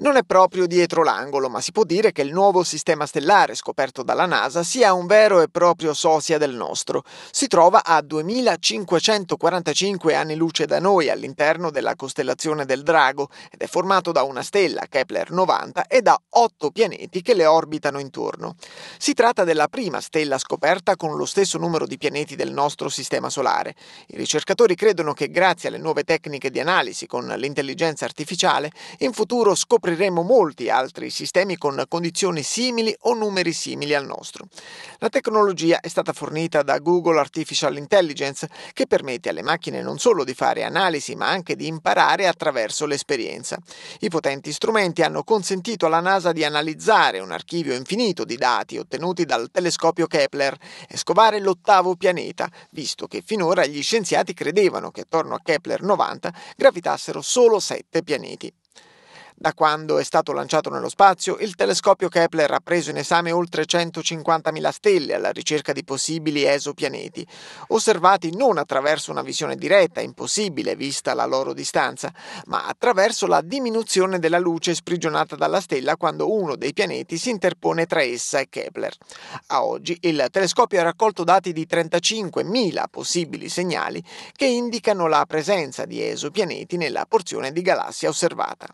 Non è proprio dietro l'angolo, ma si può dire che il nuovo sistema stellare scoperto dalla NASA sia un vero e proprio sosia del nostro. Si trova a 2545 anni luce da noi all'interno della costellazione del Drago ed è formato da una stella, Kepler 90, e da otto pianeti che le orbitano intorno. Si tratta della prima stella scoperta con lo stesso numero di pianeti del nostro sistema solare. I ricercatori credono che grazie alle nuove tecniche di analisi con l'intelligenza artificiale in futuro scopriremo scopriremo molti altri sistemi con condizioni simili o numeri simili al nostro. La tecnologia è stata fornita da Google Artificial Intelligence che permette alle macchine non solo di fare analisi ma anche di imparare attraverso l'esperienza. I potenti strumenti hanno consentito alla NASA di analizzare un archivio infinito di dati ottenuti dal telescopio Kepler e scovare l'ottavo pianeta, visto che finora gli scienziati credevano che attorno a Kepler 90 gravitassero solo sette pianeti. Da quando è stato lanciato nello spazio, il telescopio Kepler ha preso in esame oltre 150.000 stelle alla ricerca di possibili esopianeti, osservati non attraverso una visione diretta, impossibile vista la loro distanza, ma attraverso la diminuzione della luce sprigionata dalla stella quando uno dei pianeti si interpone tra essa e Kepler. A oggi il telescopio ha raccolto dati di 35.000 possibili segnali che indicano la presenza di esopianeti nella porzione di galassia osservata.